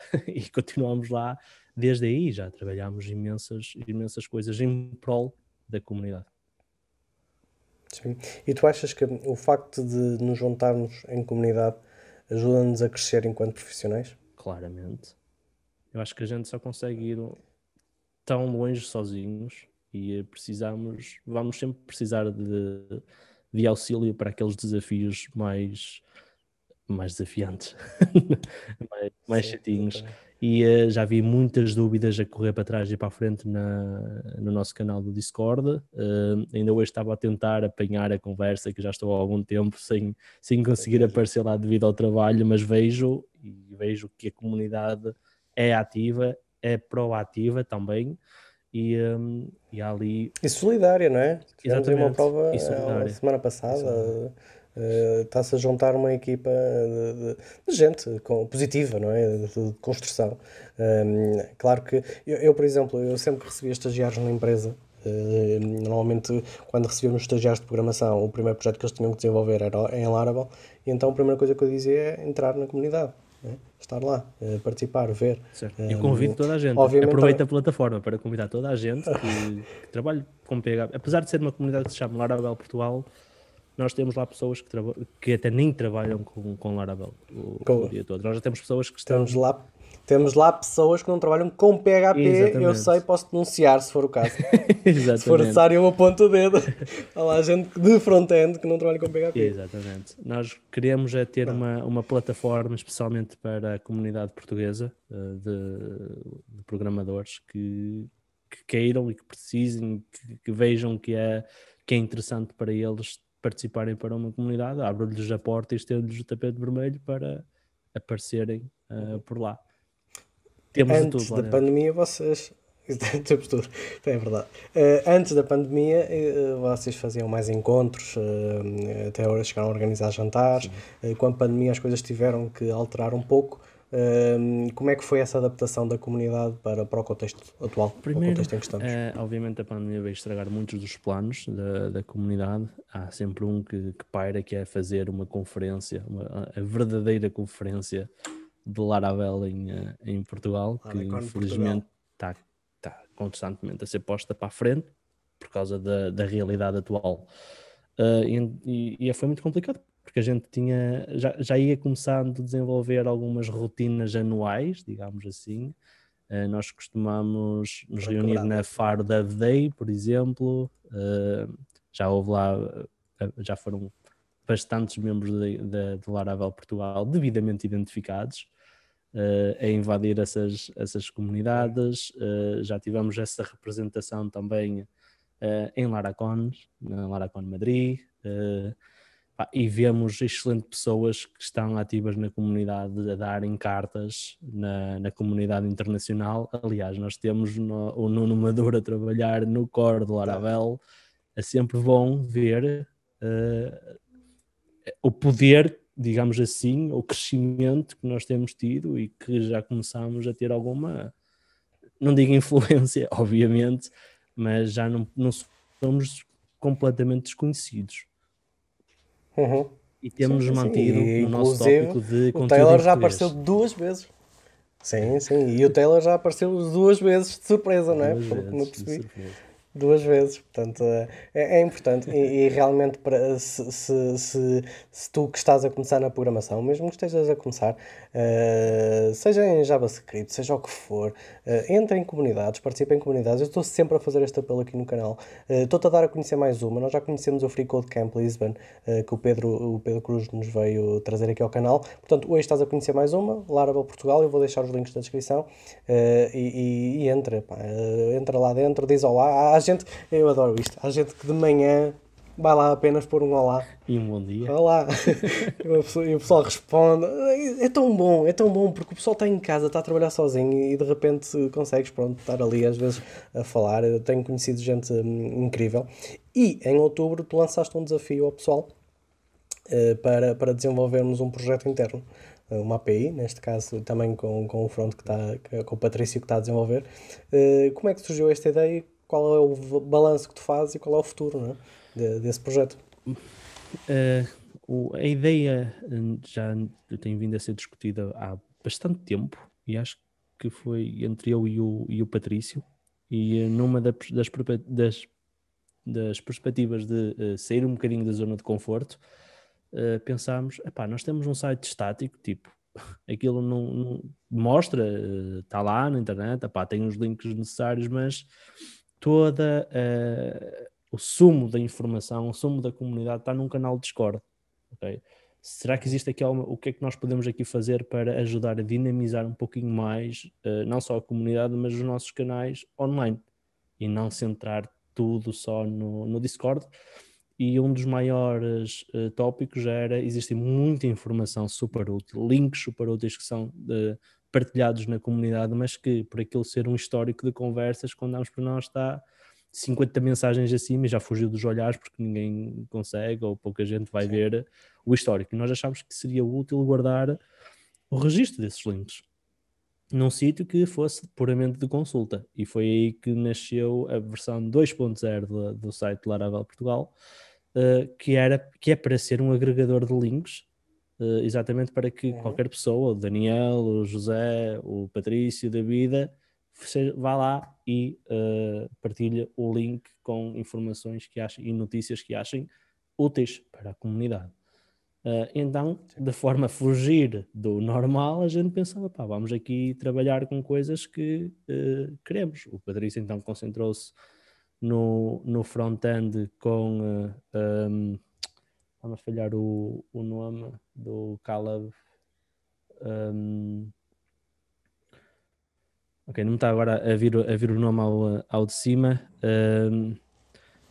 (laughs) e continuamos lá desde aí, já trabalhamos imensas, imensas coisas em prol da comunidade. Sim. E tu achas que o facto de nos juntarmos em comunidade ajuda-nos a crescer enquanto profissionais? Claramente. Eu acho que a gente só consegue ir tão longe sozinhos e é precisamos, vamos sempre precisar de, de auxílio para aqueles desafios mais, mais desafiantes, (laughs) mais, mais Sim, chatinhos. E uh, já vi muitas dúvidas a correr para trás e para a frente na, no nosso canal do Discord. Uh, ainda hoje estava a tentar apanhar a conversa, que já estou há algum tempo sem, sem conseguir aparecer lá devido ao trabalho, mas vejo e vejo que a comunidade é ativa, é proativa também. E, um, eh, e ali. E solidária, não é? Exatamente. uma prova e solidária. semana passada está-se eh, a juntar uma equipa de, de, de gente com, positiva, não é? De, de construção. Um, ehm, claro que eu, eu, por exemplo, eu sempre que recebia estagiários na empresa, uh, normalmente quando recebíamos estagiários de programação, o primeiro projeto que eles tinham que desenvolver era em Laravel, e então a primeira coisa que eu dizia é entrar na comunidade. É? estar lá, eh, participar, ver. Certo. E ehm, convido toda a gente. Obviamente, Aproveita a plataforma para convidar toda a gente que, (laughs) que trabalhe com PHP. Apesar de ser uma comunidade que se chama Laravel Portugal, nós temos lá pessoas que, traba... que até nem trabalham com, com Laravel o, com... o dia todo. Nós já temos pessoas que estão. Temos lá, temos lá pessoas que não trabalham com PHP. Exatamente. Eu sei, posso denunciar se for o caso. (laughs) se for necessário, eu aponto o dedo. (laughs) Há lá gente de front-end que não trabalha com PHP. Exatamente. Nós queremos é ter uma, uma plataforma especialmente para a comunidade portuguesa eh, de, de programadores que, que queiram e que precisem, que, que vejam que é, que é interessante para eles participarem para uma comunidade, abro-lhes a porta e estendo-lhes o tapete vermelho para aparecerem uh, por lá. Temos Antes tudo, da pandemia, vocês. (laughs) É tudo, é verdade. Uh, antes da pandemia, uh, vocês faziam mais encontros, até agora chegaram a organizar jantares. com a pandemia, as coisas tiveram que alterar um pouco como é que foi essa adaptação da comunidade para, para o contexto atual, Primeiro, contexto em que estamos? É, obviamente a pandemia veio estragar muitos dos planos da, da comunidade. Há sempre um que, que paira que é fazer uma conferência, uma, a verdadeira conferência de Laravel em, eh, em Portugal, que infelizmente está tá constantemente a ser posta para a frente por causa da, da realidade atual. Uh, e, e, e, foi muito complicado porque a gente tinha, já, já ia começando a desenvolver algumas rotinas anuais, digamos assim. Uh, nós costumamos nos reunir na Far Dove Day, por exemplo. Uh, já houve lá, eh, já foram bastantes membros do Laravel Portugal devidamente identificados uh, a invadir essas, essas comunidades. Uh, já tivemos essa representação também uh, em Laracon, na Laracon Madrid e vemos excelentes pessoas que estão ativas na comunidade a darem cartas na, na comunidade internacional. Aliás, nós temos no, o Nuno Maduro a trabalhar no core do Laravel. É sempre bom ver uh, o poder, digamos assim, o crescimento que nós temos tido e que já começamos a ter alguma, não digo influência, (laughs) obviamente, mas já não, não somos completamente desconhecidos. Uhum. E temos sim, mantido sim. E, o nosso tópico de O Taylor já apareceu duas vezes. Sim, sim. E o Taylor já apareceu duas vezes de surpresa, não é? Vezes, Porque não percebi duas vezes. Portanto, eh, é, é importante e, e realmente para, se, se, se, se, tu que estás a começar na programação, mesmo que estejas a começar, uh, seja em JavaScript, seja o que for, uh, eh, entra em comunidades, participa em comunidades. Eu estou sempre a fazer este apelo aqui no canal. Estou-te a dar a conhecer mais uma. Nós já conhecemos o Free Code Camp Lisbon, uh, que o Pedro, o Pedro Cruz nos veio trazer aqui ao canal. Portanto, hoje estás a conhecer mais uma, Laravel Portugal. Eu vou deixar os links na descrição e, e, e, entra, pá, entra lá dentro, diz olá gente, eu adoro isto, há gente que de manhã vai lá apenas pôr um olá. E um bom dia. Olá. (laughs) e o pessoal responde. É tão bom, é tão bom, porque o pessoal está em casa, está a trabalhar sozinho e de repente consegues pronto, estar ali às vezes a falar. Eu tenho conhecido gente hum, incrível. E em outubro tu lançaste um desafio ao pessoal uh, para, para desenvolvermos um projeto interno. Eh, uma API, neste caso também com, com o front que está, com o Patrício que está a desenvolver. Uh, como é que surgiu esta ideia qual é o balanço que tu fazes e qual é o futuro é? De, desse projeto. Uh, o, a ideia hum, já tem vindo a ser discutida há bastante tempo e acho que foi entre eu e o, e o Patrício. E eh, numa das, das, das perspectivas de uh, sair um bocadinho da zona de conforto, uh, pensámos: epá, nós temos um site estático, tipo, (laughs) aquilo não, não mostra, está lá na internet, epá, tem os links necessários, mas toda a, eh, o sumo da informação, o sumo da comunidade está num canal Discord. Okay? Será que existe aqui alguma, o que é que nós podemos aqui fazer para ajudar a dinamizar um pouquinho mais, uh, não só a comunidade, mas os nossos canais online e não centrar tudo só no, no Discord? E um dos maiores uh, tópicos era existe muita informação super útil, links super úteis que são uh, partilhados na comunidade, mas que por aquilo ser um histórico de conversas, quando damos por nós está 50 mensagens acima e já fugiu dos olhares porque ninguém consegue ou pouca gente vai Sim. ver o histórico. E nós achámos que seria útil guardar o registro desses links num sítio que fosse puramente de consulta. E foi aí que nasceu a versão 2.0 do, do site Laravel Portugal, uh, que, era, que é para ser um agregador de links eh, exatamente para que qualquer pessoa, o Daniel, o José, o Patrício da vida, vá lá e uh, eh, partilha o link com informações que achem e notícias que achem úteis para a comunidade. Uh, então, de forma a fugir do normal, a gente pensava, pá, vamos aqui trabalhar com coisas que uh, queremos. O Patrício então concentrou-se no, no front-end com um, ehm, está-me a falhar o, o nome do Caleb. Um... ok, não está agora a vir, a vir o nome ao, ao de cima. Um...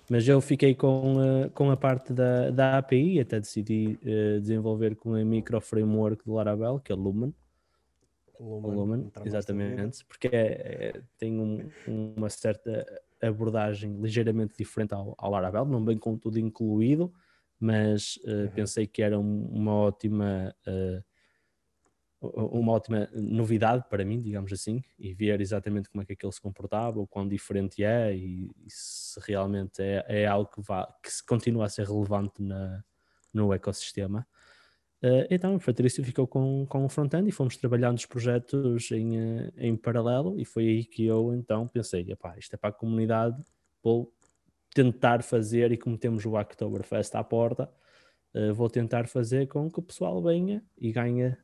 mas eu fiquei com, a, eh, com a parte da, da API, até decidi uh, desenvolver com a micro framework do Laravel, que é Lumen. Lumen, Lumen exatamente, porque é, é tem um, uma certa abordagem ligeiramente diferente ao, ao Laravel, não bem com tudo incluído, mas uh, pensei que era uma ótima eh, uma ótima novidade para mim, digamos assim, e ver exatamente como é que aquele se comportava, ou quão diferente é, e, e se realmente é, é algo que, vá, que continua a ser relevante na, no ecossistema. Uh, então, o Patrício ficou com, com o front-end e fomos trabalhando os projetos em, em paralelo, e foi aí que eu então pensei: isto é para a comunidade, vou tentar fazer, e como temos o Oktoberfest à porta, uh, vou tentar fazer com que o pessoal venha e ganhe.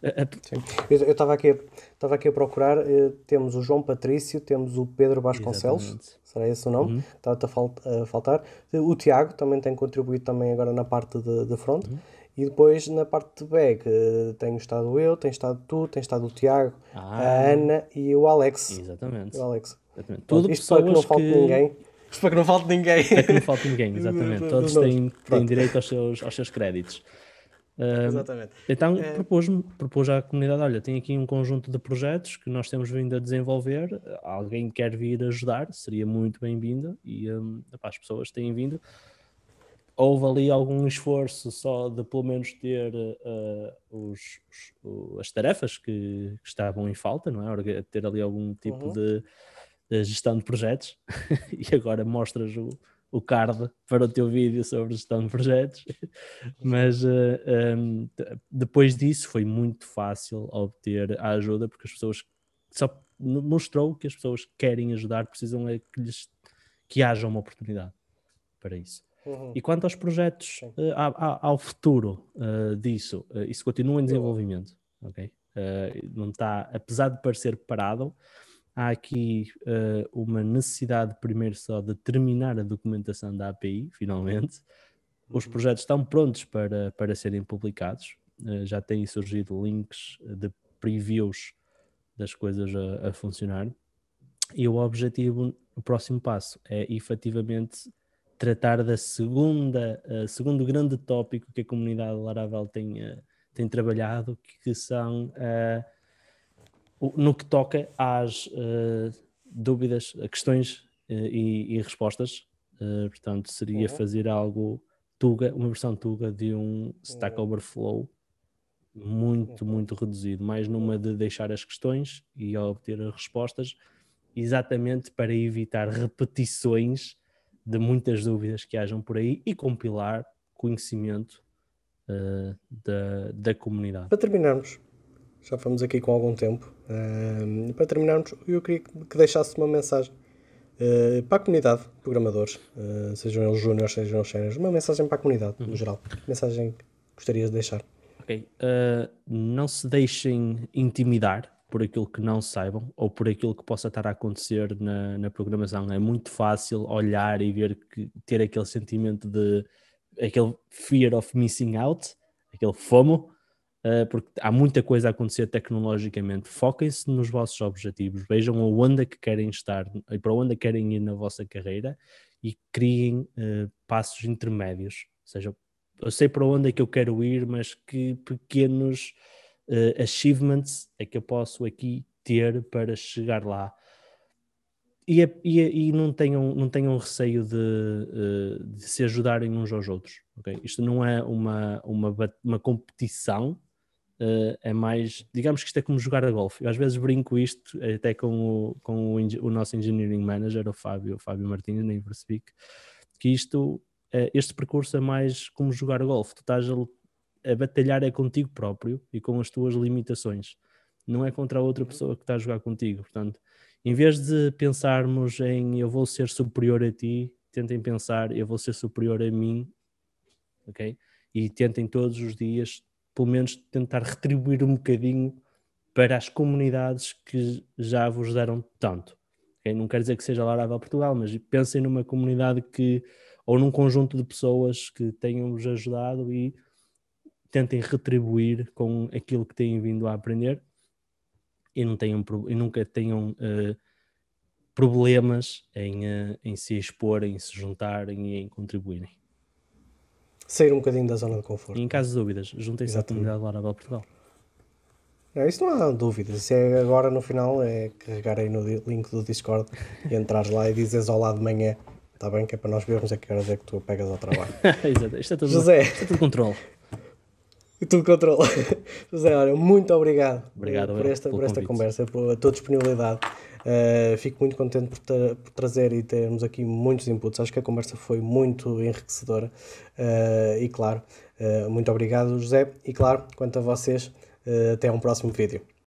(laughs) eu estava aqui, estava aqui a procurar, uh, temos o João Patrício, temos o Pedro Vasconcelos, Exatamente. será esse o nome? Uhum. Estava fal a faltar. Eh, o Tiago também tem contribuído também agora na parte de, de front. Uhum. E depois na parte de back tenho estado eu, tem estado tu, tem estado o Tiago, ah, a Ana e o Alex. Exatamente. O Alex. Exatamente. Tudo Bom, Isto pessoas para que não falte que... ninguém para que não falte ninguém. Para que não falte ninguém, (laughs) exatamente. Todos têm, têm direito aos seus, aos seus créditos. Uh, Exatamente. Então é... propôs-me, propôs à comunidade: olha, tem aqui um conjunto de projetos que nós temos vindo a desenvolver. Alguém quer vir ajudar, seria muito bem-vindo. E um, as pessoas têm vindo. Houve ali algum esforço só de pelo menos ter uh, os, os, as tarefas que, que, estavam em falta, não é? Ter ali algum tipo uhum. de gestão de projetos (laughs) e agora mostras o, o card para o teu vídeo sobre gestão de projetos. (laughs) Mas uh, eh, um, ehm, depois disso foi muito fácil obter a ajuda porque as pessoas só mostrou que as pessoas que querem ajudar precisam é que, lhes, que haja uma oportunidade para isso. Uhum. E quanto aos projetos, uh, ao, ao futuro uh, disso, eh, isso continua em desenvolvimento, ok? não está, apesar de parecer parado, há aqui uh, uma necessidade, primeiro, só de terminar a documentação da API, finalmente. Os uhum. projetos estão prontos para, para serem publicados. Uh, já têm surgido links de previews das coisas a, a, funcionar. E o objetivo, o próximo passo, é efetivamente tratar da segunda, uh, segundo grande tópico que a comunidade Laravel tem, tem trabalhado, que são no que toca às uh, dúvidas, questões uh, e, e, respostas. Uh, portanto, seria uhum. fazer algo Tuga, uma versão Tuga de um Stack uhum. Overflow muito, uhum. muito reduzido, mais numa uhum. de deixar as questões e obter as respostas, exatamente para evitar repetições de muitas dúvidas que hajam por aí e compilar conhecimento da, da comunidade. Para terminarmos, já fomos aqui com algum tempo. para terminarmos, eu queria que deixasse uma mensagem uh, para a comunidade de programadores, uh, sejam eles júniores, sejam eles séniores, uma mensagem para a comunidade uhum. no geral. Mensagem que gostarias de deixar. Ok. Uh, não se deixem intimidar por aquilo que não saibam ou por aquilo que possa estar a acontecer na, na programação. É muito fácil olhar e ver que ter aquele sentimento de aquele fear of missing out, aquele FOMO, ah, porque há muita coisa a acontecer tecnologicamente. Foquem-se nos vossos objetivos, vejam aonde é que querem estar e para onde é que querem ir na vossa carreira e criem uh, passos intermédios. Ou seja, eu sei para onde é que eu quero ir, mas que pequenos uh, achievements é que eu posso aqui ter para chegar lá. E, é, e, é, e, não, tenham, não tenham receio de, de, se ajudarem uns aos outros. Okay? Isto não é uma, uma, uma competição, uh, é mais, digamos que isto é como jogar a golfe. Eu às vezes brinco isto até com o, com o, o nosso engineering manager, o Fábio, o Fábio Martins, na Inverspeak, que isto, uh, este percurso é mais como jogar golfe. Tu estás a, a batalhar é contigo próprio e com as tuas limitações. Não é contra a outra pessoa que está a jogar contigo. Portanto, em vez de pensarmos em eu vou ser superior a ti, tentem pensar eu vou ser superior a mim, ok? E tentem todos os dias pelo menos tentar retribuir um bocadinho para as comunidades que já vos deram tanto. Okay? Não quer dizer que seja Laravel Portugal, mas pensem numa comunidade que, ou num conjunto de pessoas que tenham-vos ajudado e tentem retribuir com aquilo que têm vindo a aprender e, não tenham, e nunca tenham uh, problemas em, uh, em se exporem, em se juntarem e em contribuírem. Sair um bocadinho da zona de conforto. E em caso de dúvidas, juntem-se à comunidade Laravel Portugal. isso não há dúvidas. Se é agora no final é carregar aí no link do Discord e entrares lá e dizes olá de manhã. Está bem? Que é para nós vermos a que horas é que tu pegas ao trabalho. (laughs) Exato. Isto é tudo, José. Isto é tudo controle. E tudo controle. (laughs) José, olha, muito obrigado, obrigado por, esta, por esta conversa, por a tua disponibilidade. Uh, fico muito contente por, ter, por, trazer e termos aqui muitos inputs. Acho que a conversa foi muito enriquecedora uh, e, claro, uh, muito obrigado, José. E, claro, quanto a vocês, até um próximo vídeo.